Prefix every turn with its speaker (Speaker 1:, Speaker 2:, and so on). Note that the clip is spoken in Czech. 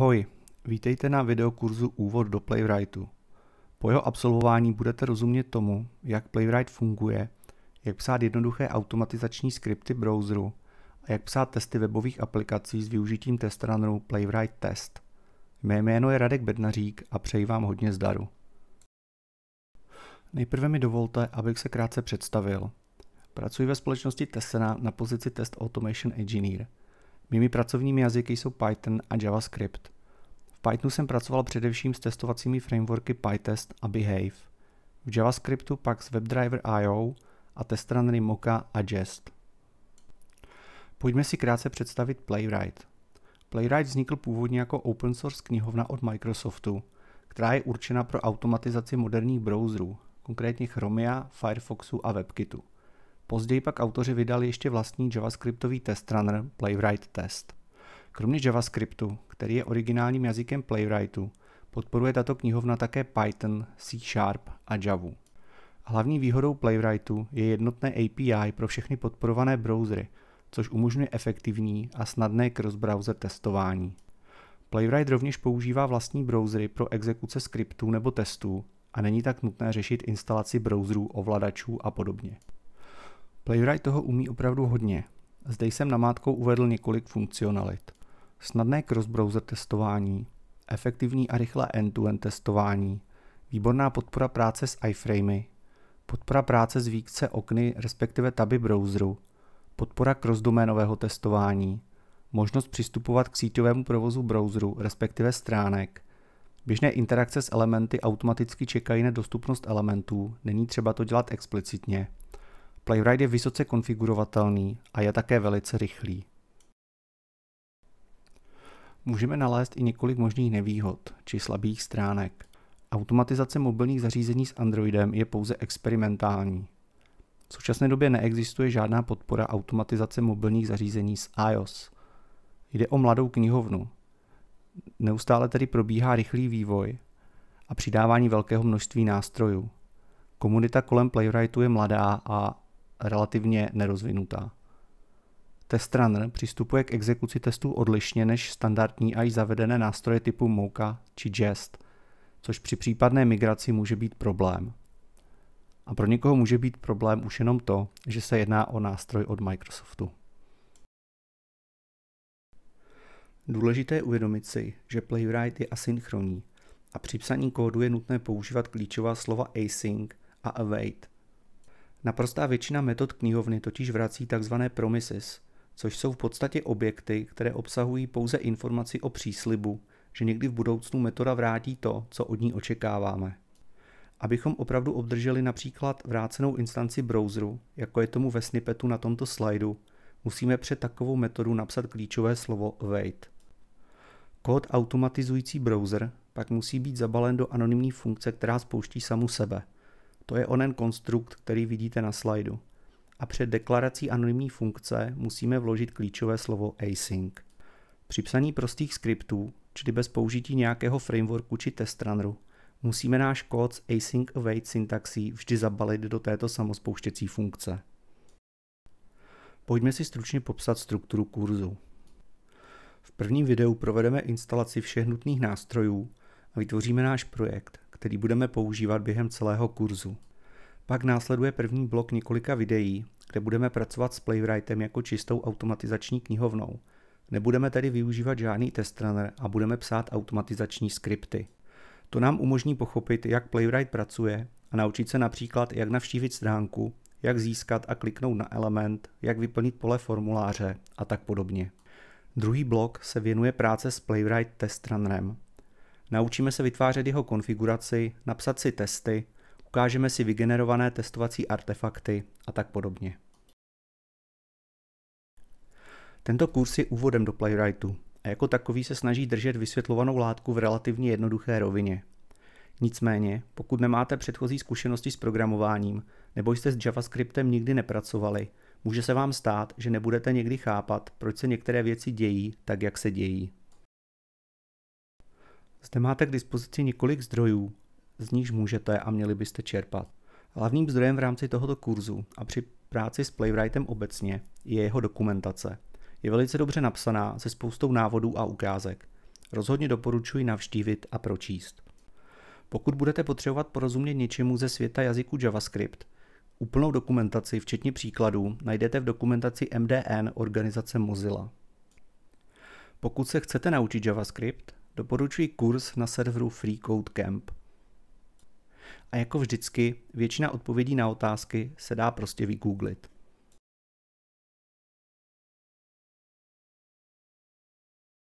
Speaker 1: Ahoj, vítejte na videokurzu Úvod do Playwrightu. Po jeho absolvování budete rozumět tomu, jak Playwright funguje, jak psát jednoduché automatizační skripty browseru a jak psát testy webových aplikací s využitím testrunneru Playwright Test. Mé jméno je Radek Bednařík a přeji vám hodně zdaru. Nejprve mi dovolte, abych se krátce představil. Pracuji ve společnosti Tessena na pozici Test Automation Engineer – Mými pracovními jazyky jsou Python a JavaScript. Pythonu jsem pracoval především s testovacími frameworky PyTest a Behave. V JavaScriptu pak s WebDriver.io a test Mocha a Jest. Pojďme si krátce představit Playwright. Playwright vznikl původně jako open source knihovna od Microsoftu, která je určena pro automatizaci moderních browserů, konkrétně Chromia, Firefoxu a WebKitu. Později pak autoři vydali ještě vlastní javascriptový test runner Playwright Test. Kromě JavaScriptu který je originálním jazykem Playwrightu, podporuje tato knihovna také Python, C Sharp a Java. Hlavní výhodou Playwrightu je jednotné API pro všechny podporované browsery, což umožňuje efektivní a snadné cross-browser testování. Playwright rovněž používá vlastní browsery pro exekuce skriptů nebo testů a není tak nutné řešit instalaci browserů, ovladačů a podobně. Playwright toho umí opravdu hodně. Zde jsem namátkou uvedl několik funkcionalit snadné cross-browser testování, efektivní a rychlé end-to-end testování, výborná podpora práce s iframey, podpora práce s více okny respektive taby browseru, podpora cross-doménového testování, možnost přistupovat k síťovému provozu browseru respektive stránek, Běžné interakce s elementy automaticky čekají na dostupnost elementů, není třeba to dělat explicitně. Playwright je vysoce konfigurovatelný a je také velice rychlý můžeme nalézt i několik možných nevýhod či slabých stránek. Automatizace mobilních zařízení s Androidem je pouze experimentální. V současné době neexistuje žádná podpora automatizace mobilních zařízení s iOS. Jde o mladou knihovnu. Neustále tedy probíhá rychlý vývoj a přidávání velkého množství nástrojů. Komunita kolem Playwrightu je mladá a relativně nerozvinutá. Test Runner přistupuje k exekuci testů odlišně než standardní a již zavedené nástroje typu Mocha či Jest, což při případné migraci může být problém. A pro někoho může být problém už jenom to, že se jedná o nástroj od Microsoftu. Důležité je uvědomit si, že Playwright je asynchronní a při psaní kódu je nutné používat klíčová slova async a await. Naprostá většina metod knihovny totiž vrací tzv. promises, což jsou v podstatě objekty, které obsahují pouze informaci o příslibu, že někdy v budoucnu metoda vrátí to, co od ní očekáváme. Abychom opravdu obdrželi například vrácenou instanci browseru, jako je tomu ve snippetu na tomto slajdu, musíme před takovou metodu napsat klíčové slovo wait. Kód automatizující browser pak musí být zabalen do anonymní funkce, která spouští samu sebe. To je onen konstrukt, který vidíte na slajdu a před deklarací anonymní funkce musíme vložit klíčové slovo async. Při psaní prostých skriptů, čili bez použití nějakého frameworku či test runneru, musíme náš kód s async await syntaxí vždy zabalit do této samospouštěcí funkce. Pojďme si stručně popsat strukturu kurzu. V prvním videu provedeme instalaci všech nutných nástrojů a vytvoříme náš projekt, který budeme používat během celého kurzu. Pak následuje první blok několika videí, kde budeme pracovat s Playwrightem jako čistou automatizační knihovnou. Nebudeme tedy využívat žádný test runner a budeme psát automatizační skripty. To nám umožní pochopit, jak Playwright pracuje a naučit se například, jak navštívit stránku, jak získat a kliknout na element, jak vyplnit pole formuláře a tak podobně. Druhý blok se věnuje práce s Playwright test runnerem. Naučíme se vytvářet jeho konfiguraci, napsat si testy, ukážeme si vygenerované testovací artefakty a tak podobně. Tento kurz je úvodem do Playwrightu a jako takový se snaží držet vysvětlovanou látku v relativně jednoduché rovině. Nicméně, pokud nemáte předchozí zkušenosti s programováním nebo jste s JavaScriptem nikdy nepracovali, může se vám stát, že nebudete někdy chápat, proč se některé věci dějí tak, jak se dějí. Zde máte k dispozici několik zdrojů, z níž můžete a měli byste čerpat. Hlavním zdrojem v rámci tohoto kurzu a při práci s Playwrightem obecně je jeho dokumentace. Je velice dobře napsaná se spoustou návodů a ukázek. Rozhodně doporučuji navštívit a pročíst. Pokud budete potřebovat porozumět něčemu ze světa jazyku JavaScript, úplnou dokumentaci, včetně příkladů, najdete v dokumentaci MDN organizace Mozilla. Pokud se chcete naučit JavaScript, doporučuji kurz na serveru FreeCodeCamp a jako vždycky většina odpovědí na otázky se dá prostě vygooglit.